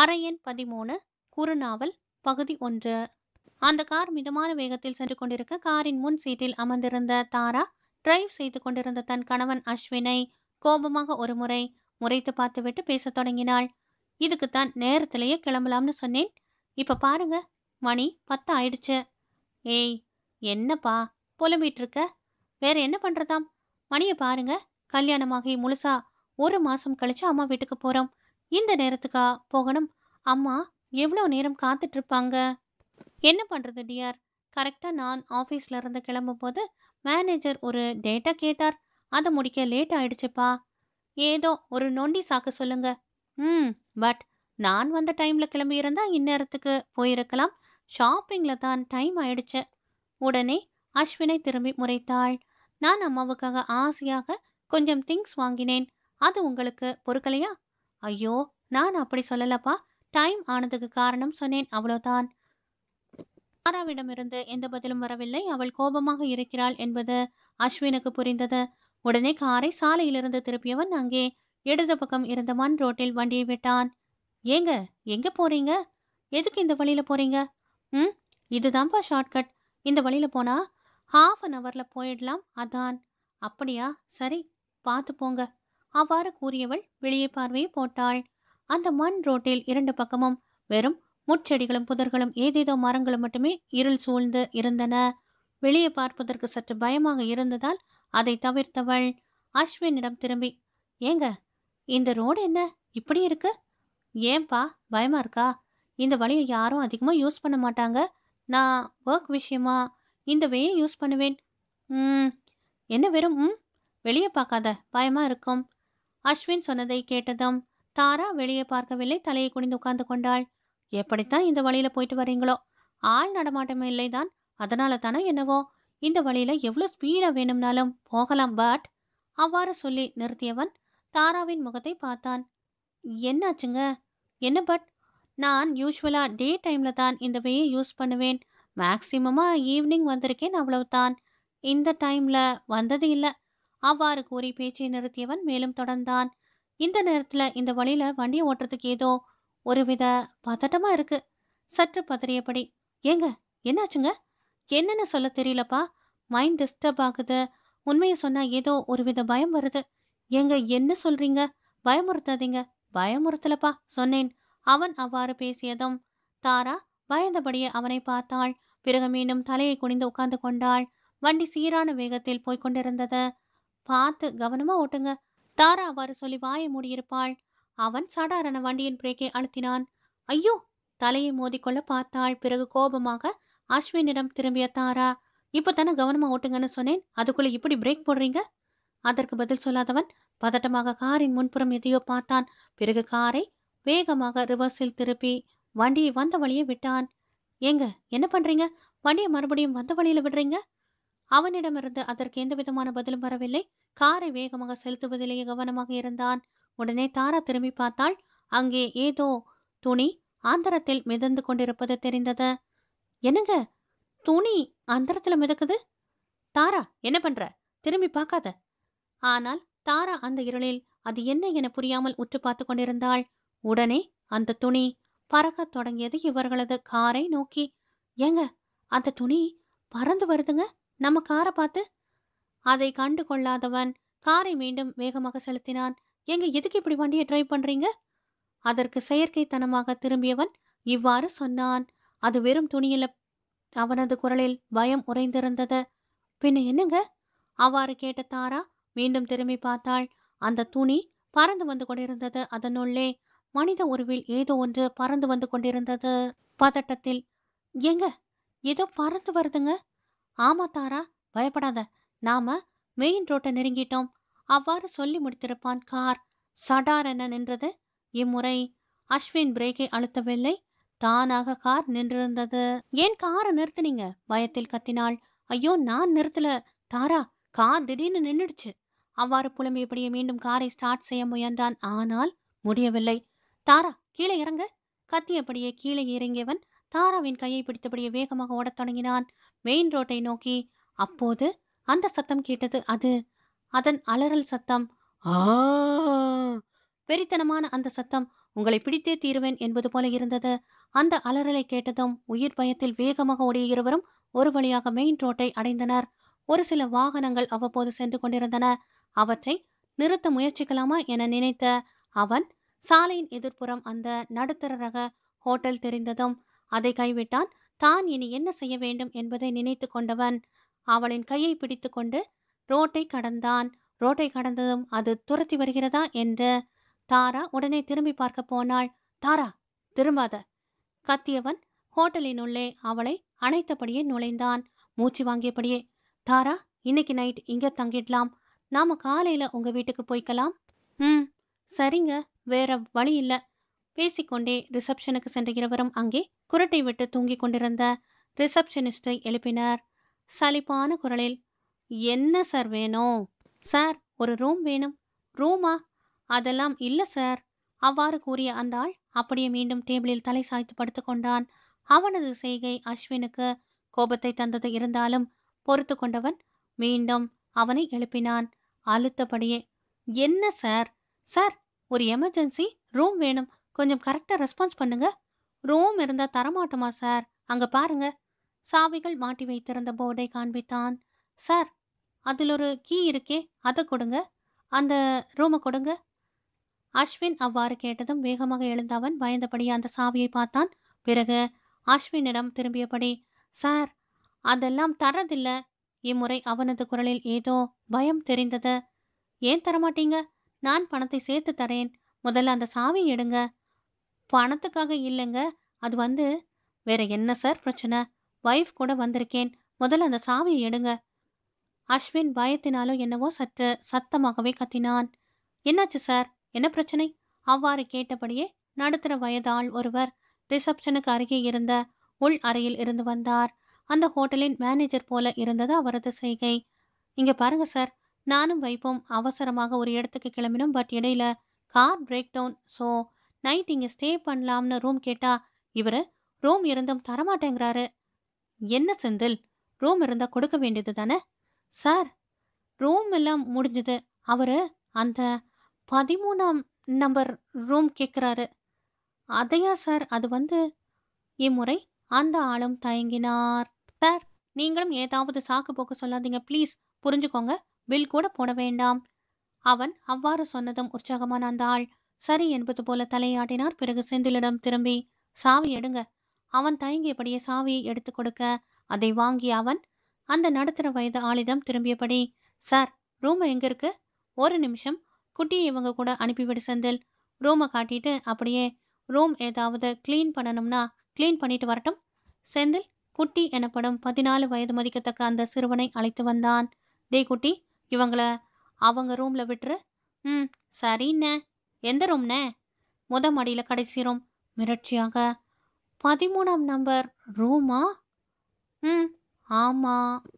அறையன் பதிமூணு குறுநாவல் பகுதி ஒன்று அந்த கார் மிதமான வேகத்தில் சென்று கொண்டிருக்க காரின் முன் சீட்டில் அமர்ந்திருந்த தாரா டிரைவ் செய்து கொண்டிருந்த தன் கணவன் அஸ்வினை கோபமாக ஒரு முறை முறைத்து பார்த்துவிட்டு பேசத் தொடங்கினாள் இதுக்குத்தான் நேரத்திலேயே கிளம்பலாம்னு சொன்னேன் இப்போ பாருங்க மணி பத்து ஆயிடுச்சு ஏய் என்னப்பா புலம்பிட்டு இருக்க வேற என்ன பண்றதாம் மணியை பாருங்க கல்யாணமாகி முழுசா ஒரு மாசம் கழிச்சு அம்மா வீட்டுக்கு போறோம் இந்த நேரத்துக்கா போகணும் அம்மா எவ்வளோ நேரம் காத்துட்ருப்பாங்க என்ன பண்ணுறது டியார் கரெக்டாக நான் ஆஃபீஸில் இருந்து கிளம்பும்போது மேனேஜர் ஒரு டேட்டா கேட்டார் அதை முடிக்க லேட் ஆயிடுச்சுப்பா ஏதோ ஒரு நொண்டி சாக்கு சொல்லுங்க ம் பட் நான் வந்த டைமில் கிளம்பியிருந்தா இந்நேரத்துக்கு போயிருக்கலாம் ஷாப்பிங்கில் தான் டைம் ஆயிடுச்சு உடனே அஸ்வினை திரும்பி முறைத்தாள் நான் அம்மாவுக்காக ஆசையாக கொஞ்சம் திங்ஸ் வாங்கினேன் அது உங்களுக்கு பொறுக்கலையா ஐயோ நான் அப்படி சொல்லலப்பா டைம் ஆனதுக்கு காரணம் சொன்னேன் அவ்வளோதான் தாராவிடமிருந்து எந்த பதிலும் வரவில்லை அவள் கோபமாக இருக்கிறாள் என்பது அஸ்வினுக்கு புரிந்தது உடனே காரை சாலையிலிருந்து திருப்பியவன் அங்கே இடது பக்கம் இருந்த மண் ரோட்டில் வண்டியை விட்டான் ஏங்க எங்க போறீங்க எதுக்கு இந்த வழியில போறீங்க ம் இதுதான்ப்பா ஷார்ட்கட் இந்த வழியில போனா ஹாஃப் அன் ஹவர்ல போயிடலாம் அதான் அப்படியா சரி பார்த்து போங்க அவ்வாறு கூறியவள் வெளியே பார்வையை போட்டாள் அந்த மண் ரோட்டில் இரண்டு பக்கமும் வெறும் முட்செடிகளும் புதர்களும் ஏதேதோ மரங்களும் மட்டுமே இருள் சூழ்ந்து இருந்தன வெளியே பார்ப்பதற்கு சற்று பயமாக இருந்ததால் அதை தவிர்த்தவள் அஸ்வினிடம் திரும்பி ஏங்க இந்த ரோடு என்ன இப்படி இருக்கு ஏன்பா பயமா இருக்கா இந்த வழியை யாரும் அதிகமாக யூஸ் பண்ண மாட்டாங்க நான் ஒர்க் விஷயமா இந்த வேயை யூஸ் பண்ணுவேன் ம் என்ன வெறும் ம் வெளியே பார்க்காத பயமாக இருக்கும் அஸ்வின் சொன்னதை கேட்டதும் தாரா வெளியே பார்க்கவில்லை தலையை குனிந்து உட்கார்ந்து கொண்டாள் எப்படித்தான் இந்த வழியில போயிட்டு வரீங்களோ ஆள் நடமாட்டம் இல்லைதான் அதனால தானே என்னவோ இந்த வழியில எவ்வளோ ஸ்பீடாக வேணும்னாலும் போகலாம் பட் அவ்வாறு சொல்லி நிறுத்தியவன் தாராவின் முகத்தை பார்த்தான் என்னாச்சுங்க என்ன பட் நான் யூஸ்வலாக டே டைமில் தான் இந்த வேயை யூஸ் பண்ணுவேன் மேக்சிமமாக ஈவினிங் வந்திருக்கேன் அவ்வளவுதான் இந்த டைமில் வந்தது இல்லை அவ்வாறு கூறி பேச்சை நிறுத்தியவன் மேலும் தொடர்ந்தான் இந்த நேரத்தில் இந்த வழியில் வண்டியை ஓட்டுறதுக்கு ஏதோ ஒருவித பதட்டமா இருக்கு சற்று பதறியபடி ஏங்க என்னாச்சுங்க என்னன்னு சொல்ல தெரியலப்பா மைண்ட் டிஸ்டர்ப் ஆகுது உண்மையை சொன்னால் ஏதோ ஒருவித பயம் வருது ஏங்க என்ன சொல்றீங்க பயமுறுத்தாதீங்க பயமுறுத்தலப்பா சொன்னேன் அவன் அவ்வாறு பேசியதும் தாரா பயந்தபடியே அவனை பார்த்தாள் பிறகு மீண்டும் தலையை குனிந்து உட்கார்ந்து கொண்டாள் வண்டி சீரான வேகத்தில் போய்க் கொண்டிருந்தது பார்த்து கவனமா ஓட்டுங்க தாரா அவ்வாறு சொல்லி வாய மூடியிருப்பாள் அவன் சடாரண வண்டியின் பிரேக்கை அழுத்தினான் ஐயோ தலையை மோதிக்கொள்ள பார்த்தாள் பிறகு கோபமாக அஸ்வினிடம் திரும்பிய தாரா இப்போ தானே கவனமாக ஓட்டுங்கன்னு சொன்னேன் அதுக்குள்ளே இப்படி பிரேக் போடுறீங்க அதற்கு பதில் சொல்லாதவன் பதட்டமாக காரின் முன்புறம் எதையோ பார்த்தான் பிறகு காரை வேகமாக ரிவர்ஸில் திருப்பி வண்டியை வந்த வழியை விட்டான் ஏங்க என்ன பண்ணுறீங்க வண்டியை மறுபடியும் வந்த வழியில் விடுறீங்க அவனிடமிருந்து அதற்கு எந்த விதமான பதிலும் வரவில்லை காரை வேகமாக செலுத்துவதிலேயே கவனமாக இருந்தான் உடனே தாரா திரும்பி பார்த்தால் அங்கே ஏதோ துணி ஆந்திரத்தில் மிதந்து கொண்டிருப்பது தெரிந்தது என்னங்க துணி அந்தரத்தில் மிதக்குது தாரா என்ன பண்ற திரும்பி பார்க்காத ஆனால் தாரா அந்த இருளில் அது என்ன என புரியாமல் உற்று பார்த்து கொண்டிருந்தாள் உடனே அந்த துணி பறக்க தொடங்கியது இவர்களது காரை நோக்கி ஏங்க அந்த துணி பறந்து வருதுங்க நம்ம காரை பார்த்து அதை கண்டு கொள்ளாதவன் காரை மீண்டும் வேகமாக செலுத்தினான் எங்க எதுக்கு இப்படி வண்டியை டிரைவ் பண்றீங்க அதற்கு செயற்கைத்தனமாக திரும்பியவன் இவ்வாறு சொன்னான் அது வெறும் துணியில் அவனது குரலில் பயம் உறைந்திருந்தது பின்ன என்னங்க அவ்வாறு கேட்ட தாரா மீண்டும் திரும்பி பார்த்தாள் அந்த துணி பறந்து வந்து கொண்டிருந்தது அதனுள்ளே மனித உருவில் ஏதோ ஒன்று பறந்து வந்து கொண்டிருந்தது பதட்டத்தில் எங்க ஏதோ பறந்து வருதுங்க ஆமா தாரா பயப்படாத நாம மெயின் ரோட்டை நெருங்கிட்டோம் அவ்வாறு சொல்லி முடித்திருப்பான் கார் சடார் என நின்றது இம்முறை அஸ்வின் பிரேக்கை அழுத்தவில்லை தானாக கார் நின்றிருந்தது ஏன் காரை நிறுத்துனீங்க பயத்தில் கத்தினாள் ஐயோ நான் நிறுத்தல தாரா கார் திடீர்னு நின்றுடுச்சு அவ்வாறு புலம்பியபடியே மீண்டும் காரை ஸ்டார்ட் செய்ய முயன்றான் ஆனால் முடியவில்லை தாரா கீழே இறங்க கத்தியபடியே கீழே இறங்கியவன் தாராவின் கையை பிடித்தபடியே வேகமாக ஓடத் தொடங்கினான் மெயின் ரோட்டை நோக்கி அப்போது அந்த சத்தம் கேட்டது அது அதன் அலறல் சத்தம் வெறித்தனமான அந்த சத்தம் உங்களை பிடித்தே தீருவேன் என்பது போல இருந்தது அந்த அலறலை கேட்டதும் உயிர் பயத்தில் வேகமாக ஓடிய இருவரும் ஒரு வழியாக மெயின் ரோட்டை அடைந்தனர் ஒரு சில வாகனங்கள் அவ்வப்போது சென்று கொண்டிருந்தன அவற்றை நிறுத்த முயற்சிக்கலாமா என நினைத்த அவன் சாலையின் எதிர்ப்புறம் அந்த நடுத்தர ரக ஹோட்டல் தெரிந்ததும் அதை கைவிட்டால் தான் இனி என்ன செய்ய வேண்டும் என்பதை நினைத்து கொண்டவன் அவளின் கையை பிடித்து கொண்டு ரோட்டை கடந்தான் ரோட்டை கடந்ததும் அது துரத்தி வருகிறதா என்று தாரா உடனே திரும்பி பார்க்க போனாள் தாரா திரும்பாத கத்தியவன் ஹோட்டலினுள்ளே அவளை அனைத்தபடியே நுழைந்தான் மூச்சு வாங்கியபடியே தாரா இன்னைக்கு நைட் இங்கே தங்கிடலாம் நாம காலையில் உங்கள் வீட்டுக்கு போய்க்கலாம் ம் சரிங்க வேற வழி இல்லை பேசிக்கொண்டே ரிசப்ஷனுக்கு சென்ற இருவரும் அங்கே குரட்டை விட்டு தூங்கிக் கொண்டிருந்த ரிசப்ஷனிஸ்டை எழுப்பினார் சலிப்பான குரலில் என்ன சார் வேணும் சார் ஒரு ரூம் வேணும் ரூமா அதெல்லாம் இல்லை சார் அவ்வாறு கூறிய அந்த ஆள் அப்படியே மீண்டும் டேபிளில் தலை சாய்த்து படுத்து கொண்டான் அவனது செய்கை அஸ்வினுக்கு கோபத்தை தந்தது இருந்தாலும் பொறுத்து கொண்டவன் மீண்டும் அவனை எழுப்பினான் அழுத்தபடியே என்ன சார் சார் ஒரு எமர்ஜென்சி ரூம் வேணும் கொஞ்சம் கரெக்டாக ரெஸ்பான்ஸ் பண்ணுங்க ரூம் இருந்தால் தரமாட்டோமா சார் அங்கே பாருங்க சாவிகள் மாட்டி வைத்திருந்த போர்டை காண்பித்தான் சார் அதில் ஒரு கீ இருக்கே அதை கொடுங்க அந்த ரூமை கொடுங்க அஸ்வின் அவ்வாறு கேட்டதும் வேகமாக எழுந்த அவன் பயந்தபடி அந்த சாவியை பார்த்தான் பிறகு அஸ்வினிடம் திரும்பியபடி சார் அதெல்லாம் தரதில்ல இம்முறை அவனது குரலில் ஏதோ பயம் தெரிந்தது ஏன் தரமாட்டீங்க நான் பணத்தை சேர்த்து தரேன் முதல்ல அந்த சாவி எடுங்க பணத்துக்காக இல்லைங்க அது வந்து வேற என்ன சார் பிரச்சனை ஒய்ஃப் கூட வந்திருக்கேன் முதல்ல அந்த சாவியை எடுங்க அஸ்வின் பயத்தினாலோ என்னவோ சற்று சத்தமாகவே கத்தினான் என்னாச்சு சார் என்ன பிரச்சனை அவ்வாறு கேட்டபடியே நடுத்தர வயதாள் ஒருவர் ரிசப்ஷனுக்கு அருகே இருந்த உள் அறையில் இருந்து வந்தார் அந்த ஹோட்டலின் மேனேஜர் போல இருந்தது அவரது செய்கை இங்க பாருங்க சார் நானும் வைப்போம் அவசரமாக ஒரு இடத்துக்கு கிளம்பினோம் பட் இடையில car break down so night இங்கே ஸ்டே பண்ணலாம்னு ரூம் கேட்டா இவர் ரூம் இருந்தும் தரமாட்டேங்கிறாரு என்ன செந்தில் ரூம் இருந்தால் கொடுக்க வேண்டியது தானே சார் ரூம் எல்லாம் முடிஞ்சது அவர் அந்த பதிமூணாம் நம்பர் ரூம் கேட்குறாரு அதையா சார் அது வந்து இம்முறை அந்த ஆளும் தயங்கினார் சார் நீங்களும் ஏதாவது சாக்கு போக்கு சொல்லாதீங்க ப்ளீஸ் புரிஞ்சுக்கோங்க பில் கூட போட வேண்டாம் அவன் அவ்வாறு சொன்னதும் உற்சாகமான அந்த ஆள் சரி என்பது போல தலையாட்டினார் பிறகு செந்திலிடம் திரும்பி சாவி எடுங்க அவன் தயங்கியபடியே சாவியை எடுத்து கொடுக்க அதை வாங்கி அவன் அந்த நடுத்தர வயது ஆளிடம் திரும்பியபடி சார் ரூம் எங்க இருக்கு ஒரு நிமிஷம் குட்டியை இவங்க கூட அனுப்பிவிடு செந்தில் ரூமை காட்டிட்டு அப்படியே ரூம் ஏதாவது க்ளீன் பண்ணணும்னா க்ளீன் பண்ணிட்டு வரட்டும் செந்தில் குட்டி எனப்படும் பதினாலு வயது மதிக்கத்தக்க அந்த சிறுவனை அழைத்து வந்தான் டே குட்டி இவங்கள அவங்க ரூம்ல விட்டுரு ம் சரின்ன எந்த ரூம்னே முத மாடியில் கடைசி ரூம் மிரட்சியாக பதிமூணாம் நம்பர் ரூமா ம் ஆமாம்